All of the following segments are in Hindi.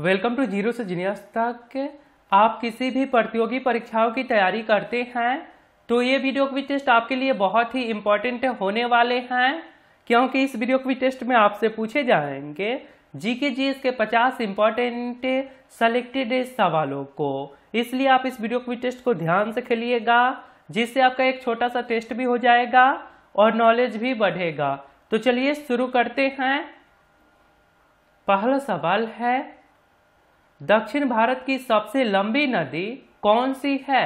वेलकम टू जीरो से जीनियस तक आप किसी भी प्रतियोगी परीक्षाओं की तैयारी करते हैं तो ये वीडियो क्विज टेस्ट आपके लिए बहुत ही इम्पोर्टेंट होने वाले हैं क्योंकि इस वीडियो क्विज टेस्ट में आपसे पूछे जाएंगे जीके जी के 50 इम्पोर्टेंट सेलेक्टेड सवालों को इसलिए आप इस वीडियो क्विज टेस्ट को ध्यान से खेलिएगा जिससे आपका एक छोटा सा टेस्ट भी हो जाएगा और नॉलेज भी बढ़ेगा तो चलिए शुरू करते हैं पहला सवाल है दक्षिण भारत की सबसे लंबी नदी कौन सी है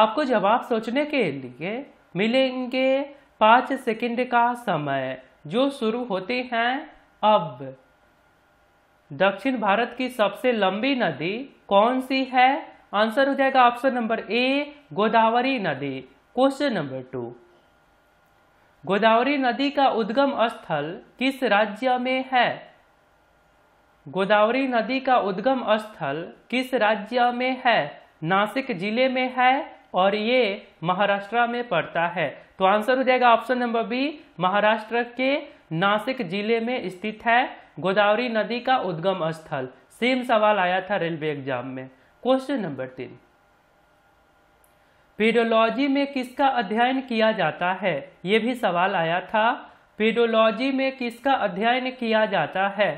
आपको जवाब सोचने के लिए मिलेंगे पाँच सेकंड का समय जो शुरू होते हैं अब दक्षिण भारत की सबसे लंबी नदी कौन सी है आंसर हो जाएगा ऑप्शन नंबर ए गोदावरी नदी क्वेश्चन नंबर टू गोदावरी नदी का उद्गम स्थल किस राज्य में है गोदावरी नदी का उद्गम स्थल किस राज्य में है नासिक जिले में है और ये महाराष्ट्र में पड़ता है तो आंसर हो जाएगा ऑप्शन नंबर बी महाराष्ट्र के नासिक जिले में स्थित है गोदावरी नदी का उद्गम स्थल सेम सवाल आया था रेलवे एग्जाम में क्वेश्चन नंबर तीन पेडोलॉजी में किसका अध्ययन किया जाता है ये भी सवाल आया था पेडोलॉजी में किसका अध्ययन किया जाता है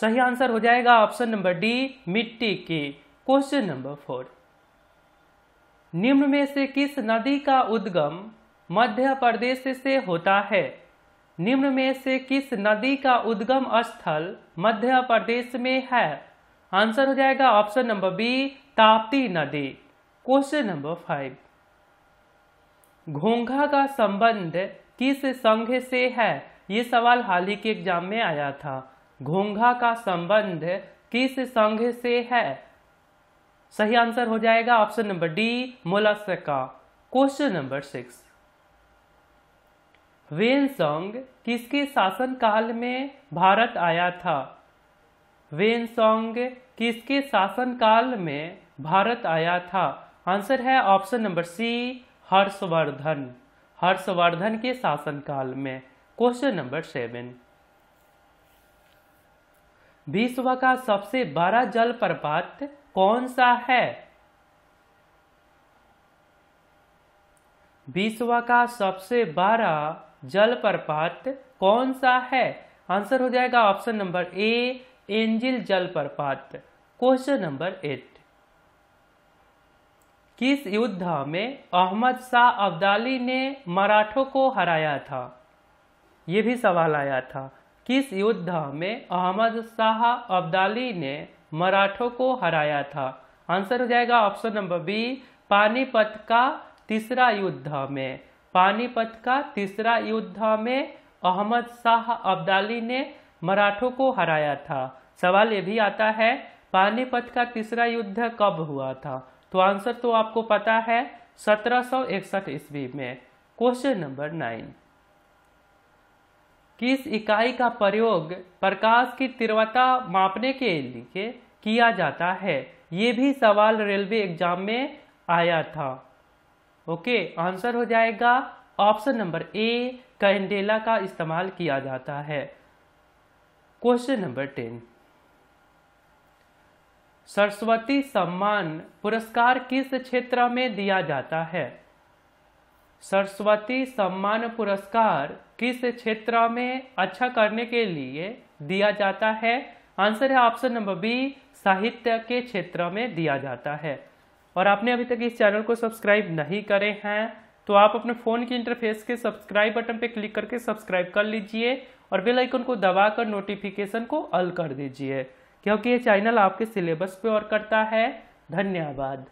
सही आंसर हो जाएगा ऑप्शन नंबर डी मिट्टी की क्वेश्चन नंबर फोर निम्न में से किस नदी का उद्गम मध्य प्रदेश से होता है निम्न में से किस नदी का उद्गम स्थल मध्य प्रदेश में है आंसर हो जाएगा ऑप्शन नंबर बी ताप्ती नदी क्वेश्चन नंबर फाइव घोंघा का संबंध किस संघ से है ये सवाल हाल ही के एग्जाम में आया था घोंघा का संबंध किस संघ से है सही आंसर हो जाएगा option number D mollusca question number six वेन संघ किसके शासन काल में भारत आया था वेन संघ किसके शासनकाल में भारत आया था आंसर है option number C Harshavardhan Harshavardhan के शासनकाल में क्वेश्चन नंबर सेवन विश्व का सबसे बड़ा जलप्रपात कौन सा है विश्व का सबसे बड़ा जलप्रपात कौन सा है आंसर हो जाएगा ऑप्शन नंबर ए एंजिल जलप्रपात क्वेश्चन नंबर एट किस युद्ध में अहमद शाह अब्दाली ने मराठों को हराया था यह भी सवाल आया था किस युद्ध में अहमद शाह अब्दाली ने मराठों को हराया था आंसर हो जाएगा ऑप्शन नंबर बी पानीपत का तीसरा युद्ध में पानीपत का तीसरा युद्ध में अहमद शाह अब्दाली ने मराठों को हराया था सवाल ये भी आता है पानीपत का तीसरा युद्ध कब हुआ था तो आंसर तो आपको पता है सत्रह सौ इकसठ ईस्वी में क्वेश्चन नंबर नाइन किस इकाई का प्रयोग प्रकाश की तीव्रता मापने के लिए किया जाता है ये भी सवाल रेलवे एग्जाम में आया था ओके आंसर हो जाएगा ऑप्शन नंबर ए कैंडेला का इस्तेमाल किया जाता है क्वेश्चन नंबर टेन सरस्वती सम्मान पुरस्कार किस क्षेत्र में दिया जाता है सरस्वती सम्मान पुरस्कार किस क्षेत्र में अच्छा करने के लिए दिया जाता है आंसर है ऑप्शन नंबर बी साहित्य के क्षेत्र में दिया जाता है और आपने अभी तक इस चैनल को सब्सक्राइब नहीं करे हैं तो आप अपने फ़ोन के इंटरफेस के सब्सक्राइब बटन पर क्लिक करके सब्सक्राइब कर लीजिए और बेल आइकन को दबाकर नोटिफिकेशन को अल कर दीजिए क्योंकि ये चैनल आपके सिलेबस पे और करता है धन्यवाद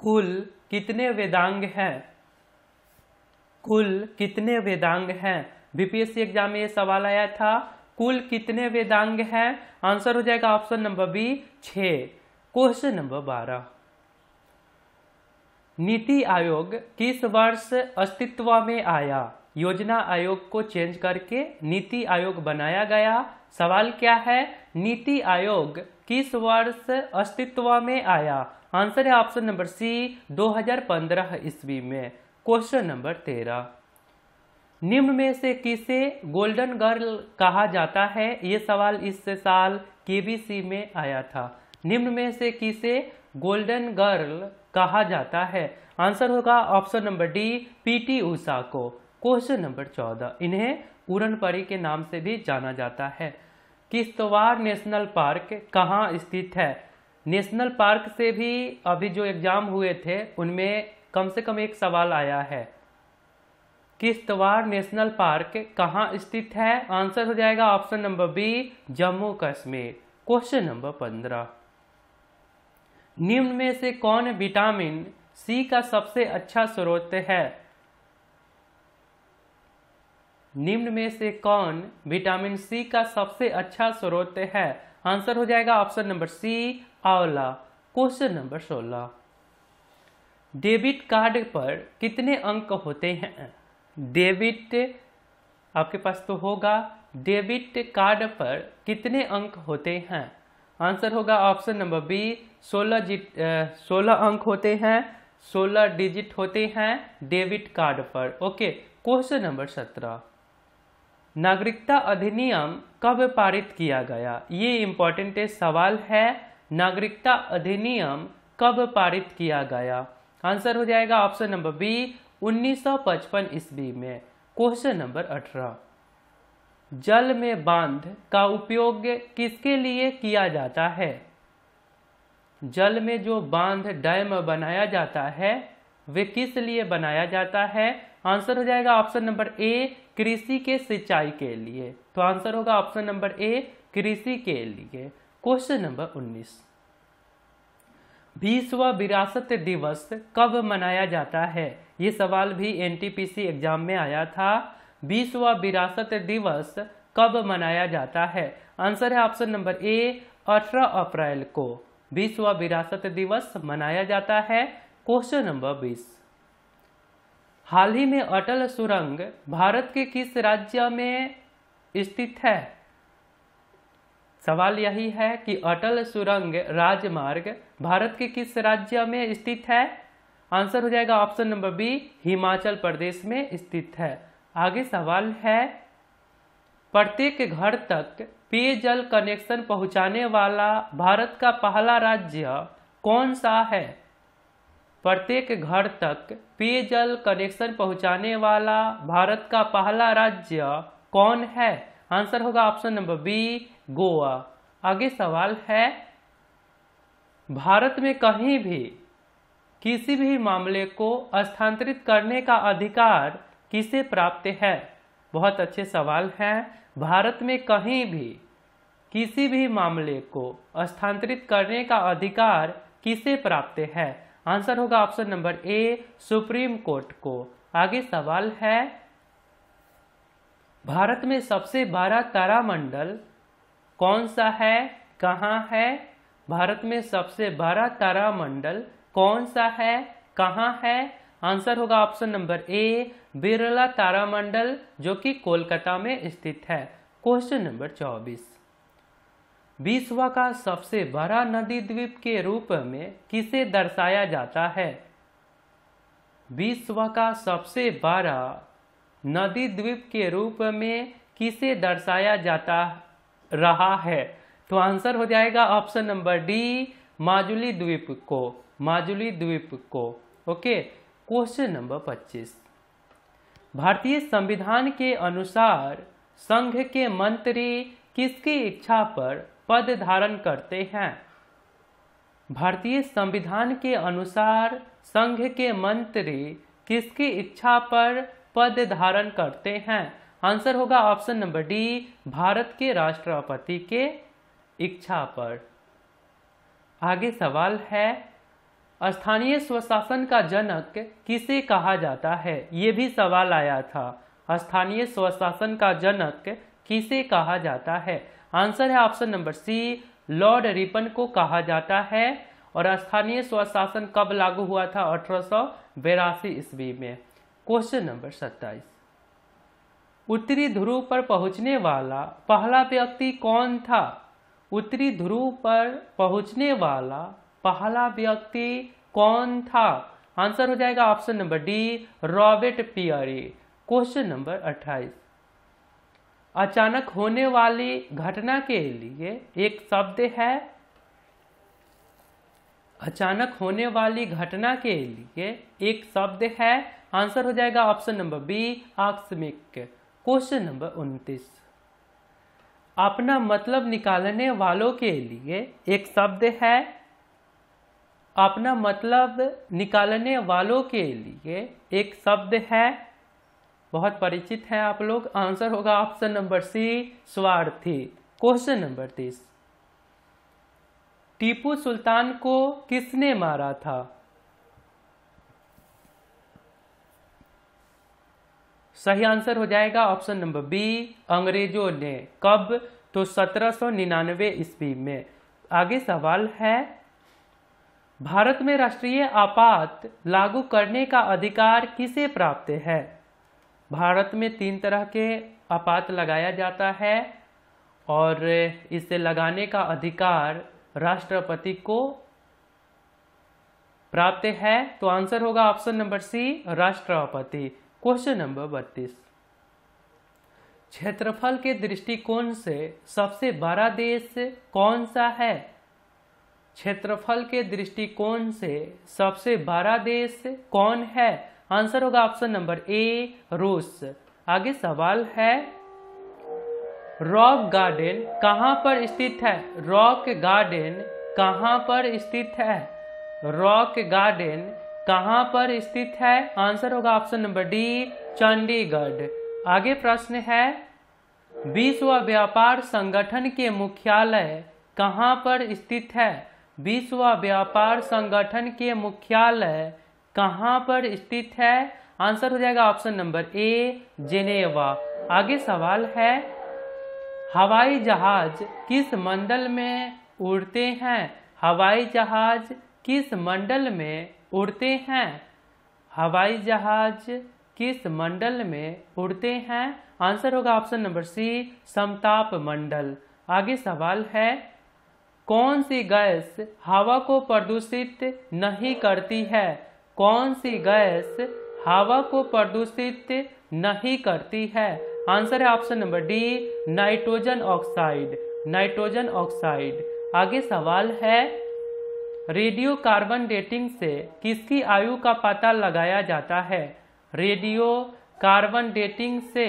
कुल कितने वेदांग हैं कुल कितने वेदांग हैं बीपीएससी एग्जाम में यह सवाल आया था कुल कितने वेदांग हैं आंसर हो जाएगा ऑप्शन नंबर बी छ क्वेश्चन नंबर बारह नीति आयोग किस वर्ष अस्तित्व में आया योजना आयोग को चेंज करके नीति आयोग बनाया गया सवाल क्या है नीति आयोग किस वर्ष अस्तित्व में आया आंसर है ऑप्शन नंबर सी 2015 ईस्वी में क्वेश्चन नंबर तेरह निम्न में से किसे गोल्डन गर्ल कहा जाता है ये सवाल इस साल केबीसी में आया था निम्न में से किसे गोल्डन गर्ल कहा जाता है आंसर होगा option number D PT Usha को क्वेश्चन नंबर चौदह इन्हें उड़न परी के नाम से भी जाना जाता है किश्तवाड़ नेशनल पार्क कहाँ स्थित है नेशनल पार्क से भी अभी जो एग्ज़ाम हुए थे उनमें कम से कम एक सवाल आया है किश्तवाड़ नेशनल पार्क कहाँ स्थित है आंसर हो जाएगा option number B Jammu Kashmir question number पंद्रह निम्न में से कौन विटामिन सी का सबसे अच्छा स्रोत है निम्न में से कौन विटामिन सी का सबसे अच्छा स्रोत है आंसर हो जाएगा ऑप्शन नंबर सी आवला क्वेश्चन नंबर सोलह डेबिट कार्ड पर कितने अंक होते हैं डेबिट आपके पास तो होगा डेबिट कार्ड पर कितने अंक होते हैं आंसर होगा ऑप्शन नंबर बी सोलह जी सोलह अंक होते हैं सोलह डिजिट होते हैं डेबिट कार्ड पर ओके क्वेश्चन नंबर सत्रह नागरिकता अधिनियम कब पारित किया गया ये इम्पोर्टेंट सवाल है नागरिकता अधिनियम कब पारित किया गया आंसर हो जाएगा ऑप्शन नंबर बी 1955 ईस्वी में क्वेश्चन नंबर 18 जल में बांध का उपयोग किसके लिए किया जाता है जल में जो बांध डैम बनाया जाता है वे किस लिए बनाया जाता है आंसर हो जाएगा ऑप्शन नंबर ए कृषि के सिंचाई के लिए तो आंसर होगा ऑप्शन नंबर ए कृषि के लिए क्वेश्चन नंबर 19 बीसवा विरासत दिवस कब मनाया जाता है ये सवाल भी एनटीपीसी एग्जाम में आया था बीसवा विरासत दिवस कब मनाया जाता है आंसर है ऑप्शन नंबर ए अठारह अप्रैल को बीसवा विरासत दिवस मनाया जाता है क्वेश्चन नंबर बीस हाल ही में अटल सुरंग भारत के किस राज्य में स्थित है सवाल यही है कि अटल सुरंग राजमार्ग भारत के किस राज्य में स्थित है आंसर हो जाएगा option number B Himachal Pradesh में स्थित है आगे सवाल है प्रत्येक घर तक पेयजल कनेक्शन पहुंचाने वाला भारत का पहला राज्य कौन सा है प्रत्येक घर तक पेयजल कनेक्शन पहुंचाने वाला भारत का पहला राज्य कौन है आंसर होगा ऑप्शन नंबर बी गोवा आगे सवाल है भारत में कहीं भी किसी भी मामले को स्थानांतरित करने का अधिकार किसे प्राप्त है बहुत अच्छे सवाल हैं भारत में कहीं भी किसी भी मामले को स्थानांतरित करने का अधिकार किसे प्राप्त है आंसर होगा option number A supreme court को आगे सवाल है भारत में सबसे बड़ा तारामंडल कौन सा है कहाँ है भारत में सबसे बड़ा तारामंडल कौन सा है कहाँ है आंसर होगा ऑप्शन नंबर ए बिरला तारामंडल जो कि कोलकाता में स्थित है क्वेश्चन नंबर 24 विश्व का सबसे बड़ा नदी द्वीप के रूप में किसे दर्शाया जाता है विश्व का सबसे बड़ा नदी द्वीप के रूप में किसे दर्शाया जाता रहा है तो आंसर हो जाएगा ऑप्शन नंबर डी माजुली द्वीप को माजुली द्वीप को ओके क्वेश्चन नंबर 25 भारतीय संविधान के अनुसार संघ के मंत्री किसकी इच्छा पर पद धारण करते हैं भारतीय संविधान के अनुसार संघ के मंत्री किसकी इच्छा पर पद धारण करते हैं आंसर होगा ऑप्शन नंबर डी भारत के राष्ट्रपति के इच्छा पर आगे सवाल है स्थानीय स्वशासन का जनक किसे कहा जाता है ये भी सवाल आया था स्थानीय स्वशासन का जनक किसे कहा जाता है आंसर है option number C Lord Ripon को कहा जाता है और स्थानीय स्वशासन कब लागू हुआ था अठारह ईस्वी में क्वेश्चन नंबर सत्ताईस उत्तरी ध्रुव पर पहुंचने वाला पहला व्यक्ति कौन था उत्तरी ध्रुव पर पहुंचने वाला पहला व्यक्ति कौन था आंसर हो जाएगा option number D Robert Peary question number 28 अचानक होने वाली घटना के लिए एक शब्द है अचानक होने वाली घटना के लिए एक शब्द है आंसर हो जाएगा ऑप्शन नंबर बी आकस्मिक क्वेश्चन नंबर उन्तीस अपना मतलब निकालने वालों के लिए एक शब्द है अपना मतलब निकालने वालों के लिए एक शब्द है बहुत परिचित है आप लोग आंसर होगा ऑप्शन नंबर सी स्वार्थी क्वेश्चन नंबर तीस टीपू सुल्तान को किसने मारा था सही आंसर हो जाएगा ऑप्शन नंबर बी अंग्रेजों ने कब तो 1799 ईस्वी में आगे सवाल है भारत में राष्ट्रीय आपात लागू करने का अधिकार किसे प्राप्त है भारत में तीन तरह के आपात लगाया जाता है और इसे लगाने का अधिकार राष्ट्रपति को प्राप्त है तो आंसर होगा ऑप्शन नंबर सी राष्ट्रपति क्वेश्चन नंबर बत्तीस क्षेत्रफल के दृष्टिकोण से सबसे बड़ा देश कौन सा है क्षेत्रफल के दृष्टिकोण से सबसे बड़ा देश कौन है आंसर होगा ऑप्शन नंबर ए रूस आगे सवाल है रॉक गार्डन कहाँ पर स्थित है रॉक गार्डन कहाँ पर स्थित है रॉक गार्डन कहाँ पर स्थित है आंसर होगा ऑप्शन नंबर डी चंडीगढ़ आगे प्रश्न है विश्व व्यापार संगठन के मुख्यालय कहाँ पर स्थित है विश्व व्यापार संगठन के मुख्यालय कहाँ पर स्थित है आंसर हो जाएगा ऑप्शन नंबर ए जेनेवा आगे सवाल है हवाई जहाज किस मंडल में उड़ते हैं हवाई जहाज किस मंडल में उड़ते हैं हवाई जहाज किस मंडल में उड़ते हैं आंसर होगा ऑप्शन नंबर सी समताप मंडल आगे सवाल है कौन सी गैस हवा को प्रदूषित नहीं करती है कौन सी गैस हवा को प्रदूषित नहीं करती है आंसर है option number D nitrogen oxide nitrogen oxide आगे सवाल है रेडियो कार्बन डेटिंग से किसकी आयु का पता लगाया जाता है रेडियो कार्बन डेटिंग से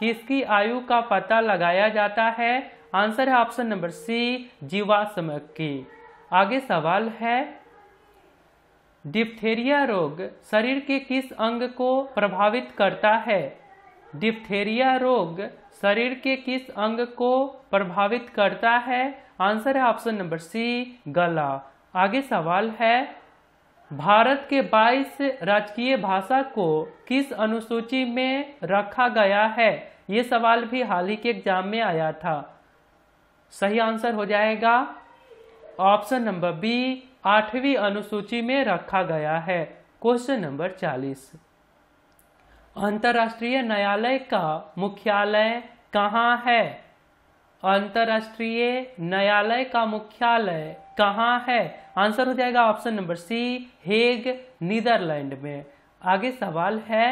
किसकी आयु का पता लगाया जाता है आंसर है ऑप्शन नंबर सी जीवाश्म की आगे सवाल है डिप्थेरिया रोग शरीर के किस अंग को प्रभावित करता है डिप्थेरिया रोग शरीर के किस अंग को प्रभावित करता है आंसर है ऑप्शन नंबर सी गला आगे सवाल है भारत के 22 राजकीय भाषा को किस अनुसूची में रखा गया है ये सवाल भी हाल ही के एग्जाम में आया था सही आंसर हो जाएगा ऑप्शन नंबर बी आठवीं अनुसूची में रखा गया है क्वेश्चन नंबर 40 अंतर्राष्ट्रीय न्यायालय का मुख्यालय कहाँ है अंतर्राष्ट्रीय न्यायालय का मुख्यालय कहाँ है आंसर हो जाएगा option number C Hague Netherlands में आगे सवाल है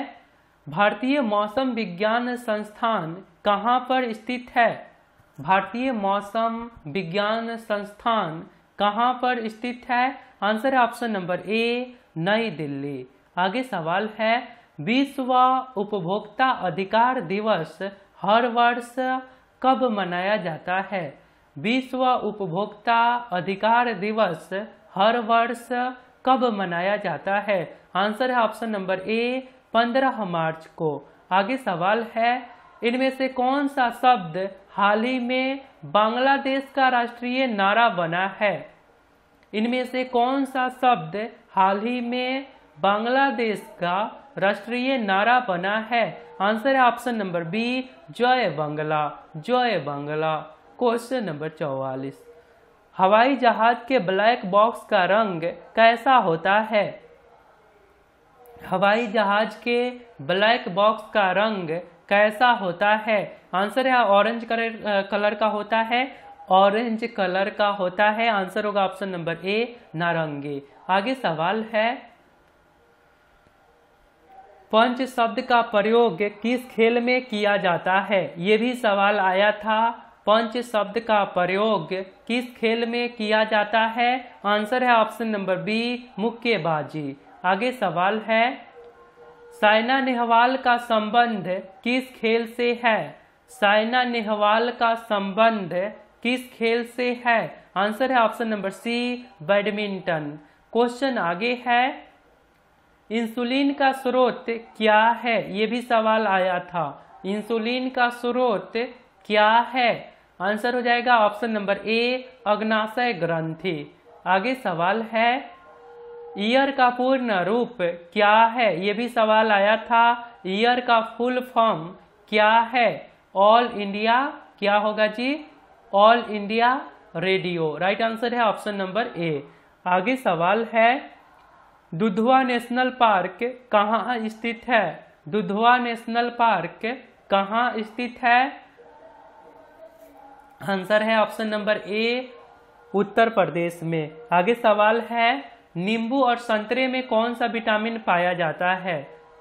भारतीय मौसम विज्ञान संस्थान कहाँ पर स्थित है भारतीय मौसम विज्ञान संस्थान कहाँ पर स्थित है आंसर है ऑप्शन नंबर ए नई दिल्ली आगे सवाल है विश्व उपभोक्ता अधिकार दिवस हर वर्ष कब मनाया जाता है विश्व उपभोक्ता अधिकार दिवस हर वर्ष कब मनाया जाता है आंसर है ऑप्शन नंबर ए पंद्रह मार्च को आगे सवाल है इनमें से कौन सा शब्द हाल ही में बांग्लादेश का राष्ट्रीय नारा बना है इनमें से कौन सा शब्द हाल ही में बांग्लादेश का राष्ट्रीय नारा बना है आंसर है ऑप्शन नंबर बी जय बंगला जय बंगला क्वेश्चन नंबर चौवालीस हवाई जहाज के ब्लैक बॉक्स का रंग कैसा होता है हवाई जहाज के ब्लैक बॉक्स का रंग कैसा होता है आंसर है ऑरेंज कलर कलर का होता है ऑरेंज कलर का होता है आंसर होगा ऑप्शन नंबर ए नारंगी आगे सवाल है पंच शब्द का प्रयोग किस खेल में किया जाता है ये भी सवाल आया था पंच शब्द का प्रयोग किस खेल में किया जाता है आंसर है ऑप्शन नंबर बी मुक्केबाजी आगे सवाल है साइना नेहवाल का संबंध किस खेल से है साइना नेहवाल का संबंध किस खेल से है आंसर है option number C badminton question आगे है इंसुलिन का स्रोत क्या है ये भी सवाल आया था इंसुलिन का स्रोत क्या है आंसर हो जाएगा ऑप्शन नंबर ए अग्नाशय ग्रंथि आगे सवाल है ईयर का पूर्ण रूप क्या है ये भी सवाल आया था ईयर का फुल फॉर्म क्या है ऑल इंडिया क्या होगा जी All India Radio right answer है ऑप्शन नंबर ए आगे सवाल है दुधवा नेशनल पार्क कहाँ स्थित है दुधवा नेशनल पार्क कहाँ स्थित है आंसर है ऑप्शन नंबर ए उत्तर प्रदेश में आगे सवाल है नींबू और संतरे में कौन सा विटामिन पाया जाता है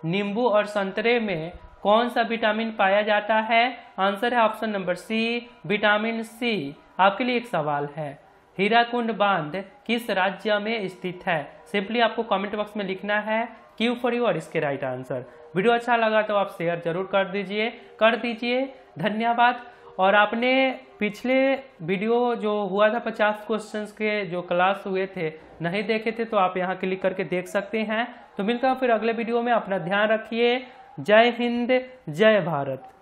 नींबू और संतरे में कौन सा विटामिन पाया जाता है आंसर है option number C vitamin C आपके लिए एक सवाल है हीराकुंड बांध किस राज्य में स्थित है सिंपली आपको कमेंट बॉक्स में लिखना है क्यू फॉर यू और इसके राइट आंसर वीडियो अच्छा लगा तो आप शेयर जरूर कर दीजिए कर दीजिए धन्यवाद और आपने पिछले वीडियो जो हुआ था पचास क्वेश्चंस के जो क्लास हुए थे नहीं देखे थे तो आप यहाँ क्लिक करके देख सकते हैं तो मिलता हूँ फिर अगले वीडियो में अपना ध्यान रखिए जय हिंद जय भारत